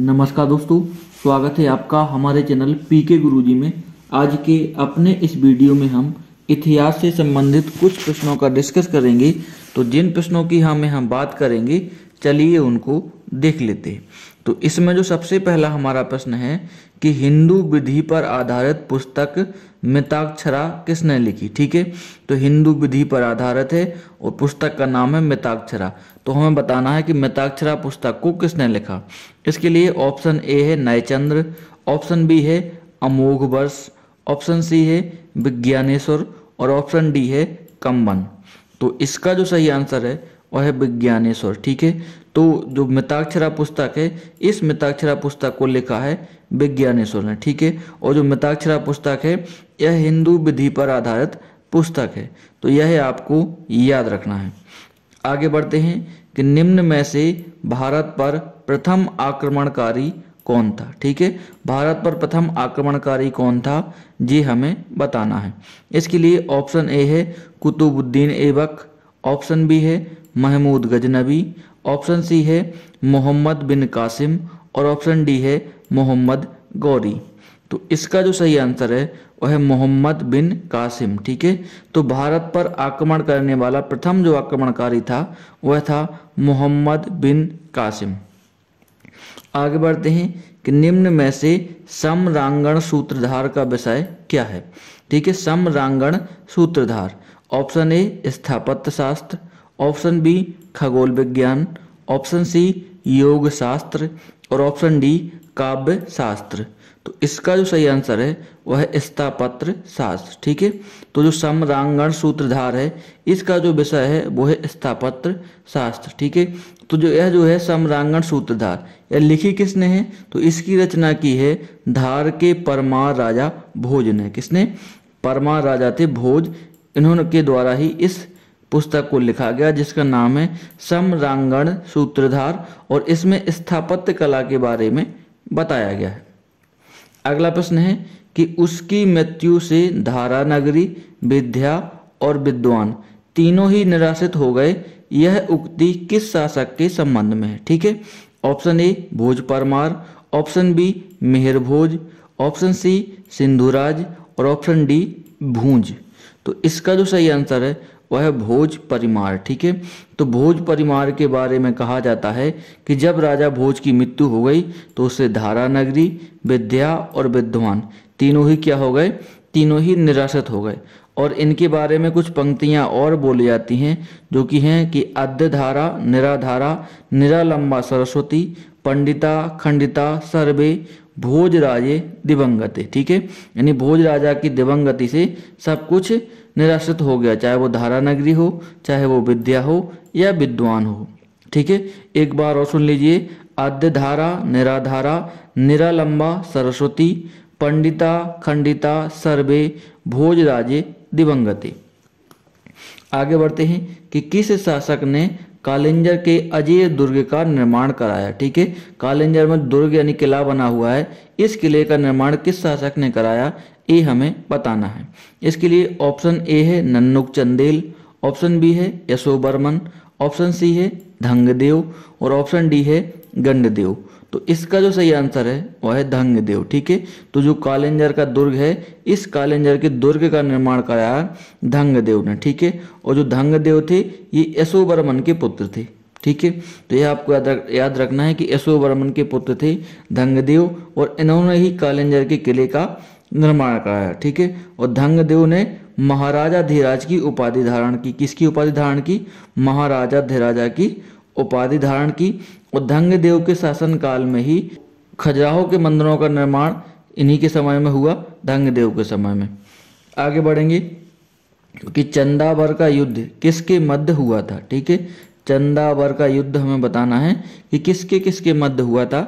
नमस्कार दोस्तों स्वागत है आपका हमारे चैनल पीके गुरुजी में आज के अपने इस वीडियो में हम इतिहास से संबंधित कुछ प्रश्नों का डिस्कस करेंगे तो जिन प्रश्नों की हमें हम बात करेंगे चलिए उनको देख लेते हैं तो इसमें जो सबसे पहला हमारा प्रश्न है कि हिंदू विधि पर आधारित पुस्तक मिताक्षरा किसने लिखी ठीक है तो हिंदू विधि पर आधारित है और पुस्तक का नाम है मिताक्षरा तो हमें बताना है कि मिताक्षरा पुस्तक को किसने लिखा इसके लिए ऑप्शन ए है नयचंद्र ऑप्शन बी है अमोघ वर्ष ऑप्शन सी है विज्ञानेश्वर और ऑप्शन डी है कम्बन तो इसका जो सही आंसर है वह विज्ञानेश्वर ठीक है तो जो मिताक्षरा पुस्तक है इस मिताक्षरा पुस्तक को लिखा है विज्ञानेश्वर ने ठीक है और जो मिताक्षरा पुस्तक है यह हिंदू विधि पर आधारित पुस्तक है तो यह आपको याद रखना है आगे बढ़ते हैं कि निम्न में से भारत पर प्रथम आक्रमणकारी कौन था ठीक है भारत पर प्रथम आक्रमणकारी कौन था ये हमें बताना है इसके लिए ऑप्शन ए है कुतुबुद्दीन एबक ऑप्शन बी है महमूद गजनबी ऑप्शन सी है मोहम्मद बिन कासिम और ऑप्शन डी है मोहम्मद गौरी तो इसका जो सही आंसर है वह है मोहम्मद बिन कासिम ठीक है तो भारत पर आक्रमण करने वाला प्रथम जो आक्रमणकारी था वह था मोहम्मद बिन कासिम आगे बढ़ते हैं कि निम्न में से समरांगण सूत्रधार का विषय क्या है ठीक है समरांगण सूत्रधार ऑप्शन ए स्थापत्य शास्त्र ऑप्शन बी खगोल विज्ञान ऑप्शन सी योग शास्त्र और ऑप्शन डी काव्य शास्त्र तो इसका जो सही आंसर है वह है स्थापत्र शास्त्र ठीक है तो जो समरांगण सूत्रधार है इसका जो विषय है वो है स्थापत्र शास्त्र ठीक है तो जो यह जो है समरांगण सूत्रधार यह लिखी किसने है तो इसकी रचना की है धार के परमार राजा भोज ने किसने परमार राजा थे भोज इन्होंने के द्वारा ही इस पुस्तक को लिखा गया जिसका नाम है समरांगण सूत्रधार और इसमें स्थापत्य कला के बारे में बताया गया है अगला प्रश्न है कि उसकी मृत्यु से धारा नगरी विद्या और विद्वान तीनों ही निराशित हो गए यह उक्ति किस शासक के संबंध में है ठीक है option A Bhoj Parmar option B Mehar Bhoj option C Sindhuraj और ऑप्शन डी भूंज तो इसका जो सही आंसर है वह भोज परिमार ठीक है तो भोज परिमार के बारे में कहा जाता है कि जब राजा भोज की मृत्यु हो गई तो उसे धारा नगरी विद्या और विद्वान तीनों ही क्या हो गए तीनों ही निराशत हो गए और इनके बारे में कुछ पंक्तियां और बोली जाती हैं जो कि हैं कि धारा निराधारा निरालंबा सरस्वती पंडिता खंडिता सर्वे भोज राजे दिवंगत ठीक है यानी भोज राजा की दिवंगति से सब कुछ निराश्रित हो गया चाहे वो धारा नगरी हो चाहे वो विद्या हो या विद्वान हो ठीक है एक बार और सुन लीजिए आद्य धारा निराधारा निरालंबा सरस्वती पंडिता खंडिता सर्वे भोज राजे दिवंगते आगे बढ़ते हैं कि किस शासक ने कालेंजर के अजय दुर्ग का निर्माण कराया ठीक है कालेंजर में दुर्ग यानी किला बना हुआ है इस किले का निर्माण किस शासक ने कराया ये हमें बताना है इसके लिए ऑप्शन ए है नन्नुक चंदेल ऑप्शन बी है यशो बर्मन ऑप्शन सी है धंगदेव और ऑप्शन डी है गंडदेव तो इसका जो सही आंसर है वह है धंगदेव ठीक है तो जो कालेंजर का दुर्ग है इस कालेंजर के दुर्ग का निर्माण कराया धंगदेव ने ठीक है और जो धंगदेव थे ये यशो बर्मन के पुत्र थे ठीक है तो यह आपको याद रख, याद रखना है कि यशो बर्मन के पुत्र थे धंगदेव और इन्होंने ही कालेंजर के किले का निर्माण कराया ठीक है और धंगदेव ने महाराजा धीराज की उपाधि धारण की किसकी उपाधि धारण की महाराजा धीराजा की उपाधि धारण की और धंगदेव के शासनकाल में ही खजुराहो के मंदिरों का निर्माण इन्हीं के समय में हुआ धंगदेव के समय में आगे बढ़ेंगे कि चंदावर का युद्ध किसके मध्य हुआ था ठीक है चंदावर का युद्ध हमें बताना है कि किसके किसके मध्य हुआ था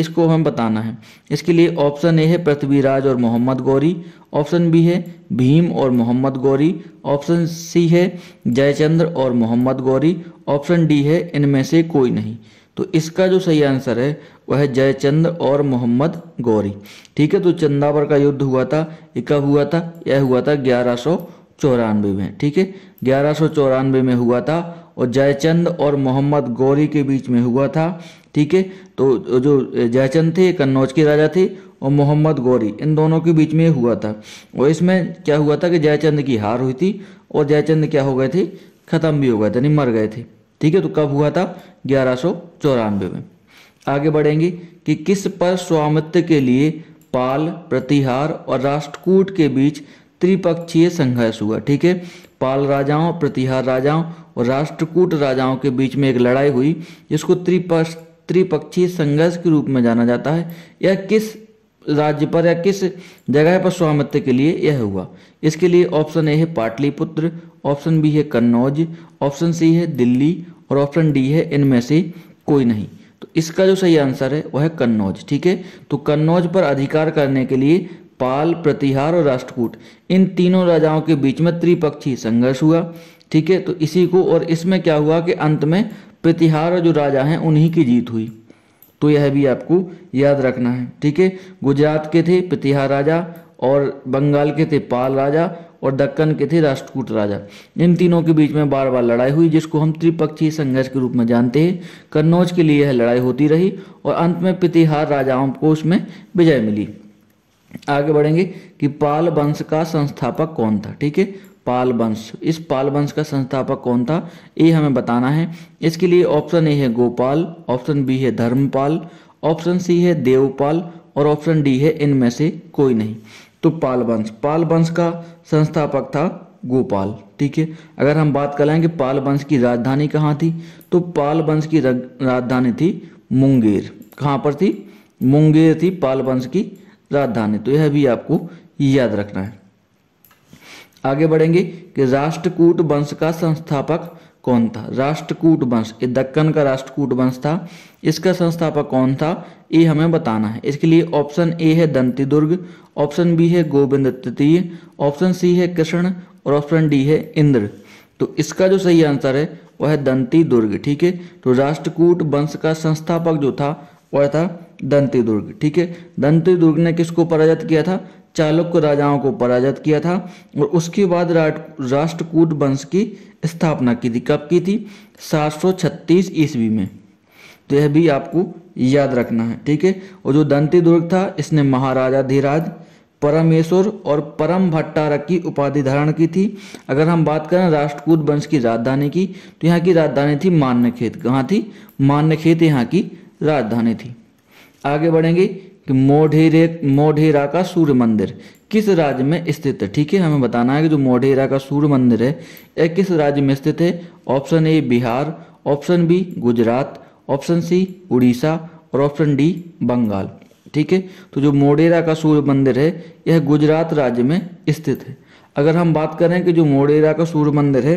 इसको हमें बताना है इसके लिए ऑप्शन ए है पृथ्वीराज और मोहम्मद गौरी ऑप्शन बी है भीम और मोहम्मद गौरी ऑप्शन सी है जयचंद्र और मोहम्मद गौरी ऑप्शन डी है इनमें से कोई नहीं तो इसका जो सही आंसर है वह है जयचंद और मोहम्मद गौरी ठीक है तो चंदावर का युद्ध हुआ था कब हुआ था यह हुआ था ग्यारह सौ चौरानवे में ठीक है ग्यारह सौ चौरानवे में हुआ था और जयचंद और मोहम्मद गौरी के बीच में हुआ था ठीक है तो जो जयचंद थे कन्नौज के राजा थे और मोहम्मद गौरी इन दोनों के बीच में हुआ था और इसमें क्या हुआ था कि जयचंद की हार हुई थी और जयचंद क्या हो गए थे ख़त्म भी हो गए थे यानी मर गए थे ठीक है तो कब हुआ था ग्यारह में आगे बढ़ेंगे कि किस पर स्वामित्व के लिए पाल प्रतिहार और राष्ट्रकूट के बीच त्रिपक्षीय संघर्ष हुआ ठीक है पाल राजाओं प्रतिहार राजाओं और राष्ट्रकूट राजाओं के बीच में एक लड़ाई हुई जिसको त्रिपक्ष त्रिपक्षीय संघर्ष के रूप में जाना जाता है यह किस राज्य पर या किस जगह पर स्वामित्व के लिए यह हुआ इसके लिए ऑप्शन ए है पाटलिपुत्र ऑप्शन बी है कन्नौज ऑप्शन सी है दिल्ली और ऑप्शन डी है इनमें से कोई नहीं तो इसका जो सही आंसर है वह है कन्नौज ठीक है तो कन्नौज पर अधिकार करने के लिए पाल प्रतिहार और राष्ट्रकूट इन तीनों राजाओं के बीच में त्रिपक्षीय संघर्ष हुआ ठीक है तो इसी को और इसमें क्या हुआ कि अंत में प्रतिहार जो राजा हैं उन्हीं की जीत हुई तो यह भी आपको याद रखना है ठीक है गुजरात के थे प्रतिहार राजा और बंगाल के थे पाल राजा और दक्कन के थे राष्ट्रकूट राजा इन तीनों के बीच में बार बार लड़ाई हुई जिसको हम त्रिपक्षीय संघर्ष के रूप में जानते हैं कन्नौज के लिए यह लड़ाई होती रही और अंत में प्रतिहार राजाओं को उसमें विजय मिली आगे बढ़ेंगे कि पाल वंश का संस्थापक कौन था ठीक है पाल वंश इस पाल वंश का संस्थापक कौन था ये हमें बताना है इसके लिए ऑप्शन ए है गोपाल ऑप्शन बी है धर्मपाल ऑप्शन सी है देवपाल और ऑप्शन डी है इनमें से कोई नहीं तो पाल वंश पाल वंश का संस्थापक था गोपाल ठीक है अगर हम बात कर लेंगे पाल वंश की राजधानी कहाँ थी तो पाल वंश की राजधानी थी मुंगेर कहाँ पर थी मुंगेर थी पाल वंश की राजधानी तो यह भी आपको याद रखना है आगे बढ़ेंगे कि राष्ट्रकूट वंश का संस्थापक कौन था राष्ट्रकूट वंश ये दक्कन का राष्ट्रकूट वंश था इसका संस्थापक कौन था ये हमें बताना है इसके लिए ऑप्शन ए है दंती दुर्ग ऑप्शन बी है गोविंद तृतीय ऑप्शन सी है कृष्ण और ऑप्शन डी है इंद्र तो इसका जो सही आंसर है वह है दंती दुर्ग ठीक है तो राष्ट्रकूट वंश का संस्थापक जो था वह था दंती दुर्ग ठीक है दंती दुर्ग ने किसको पराजित किया था चालुक्य राजाओं को पराजित किया था और उसके बाद राष्ट्रकूट वंश की स्थापना की थी कब की थी छत्तीस ईस्वी में तो यह भी आपको याद रखना है ठीक है और जो दंती दुर्ग था इसने महाराजा धीराज परमेश्वर और परम भट्टारक की उपाधि धारण की थी अगर हम बात करें राष्ट्रकूट वंश की राजधानी की तो यहाँ की राजधानी थी मान्यखेत कहाँ थी मान्यखेत यहाँ की राजधानी थी आगे बढ़ेंगे कि मोढेरे मोढेरा का सूर्य मंदिर किस राज्य में स्थित है ठीक है हमें बताना है कि जो मोढेरा का सूर्य मंदिर है यह किस राज्य में स्थित है option A Bihar option B Gujarat option C Orissa और ऑप्शन डी बंगाल ठीक है तो जो मोढेरा का सूर्य मंदिर है यह गुजरात राज्य में स्थित है अगर हम बात करें कि जो मोडेरा का सूर्य मंदिर है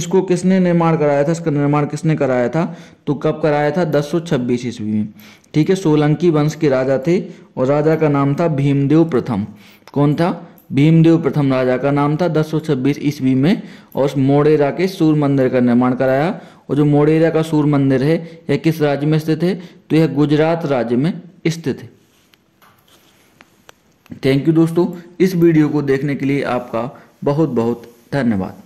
इसको किसने निर्माण कराया था इसका निर्माण किसने कराया था तो कब कराया था दस सौ छब्बीस ईस्वी में ठीक है सोलंकी वंश के राजा थे और राजा का नाम था भीमदेव प्रथम कौन था भीमदेव प्रथम राजा का नाम था 1026 ईस्वी में और मोडेरा के सूर्य मंदिर का निर्माण कराया और जो मोडेरा का सूर्य मंदिर है यह किस राज्य में स्थित है तो यह गुजरात राज्य में स्थित है थैंक यू दोस्तों इस वीडियो को देखने के लिए आपका बहुत बहुत धन्यवाद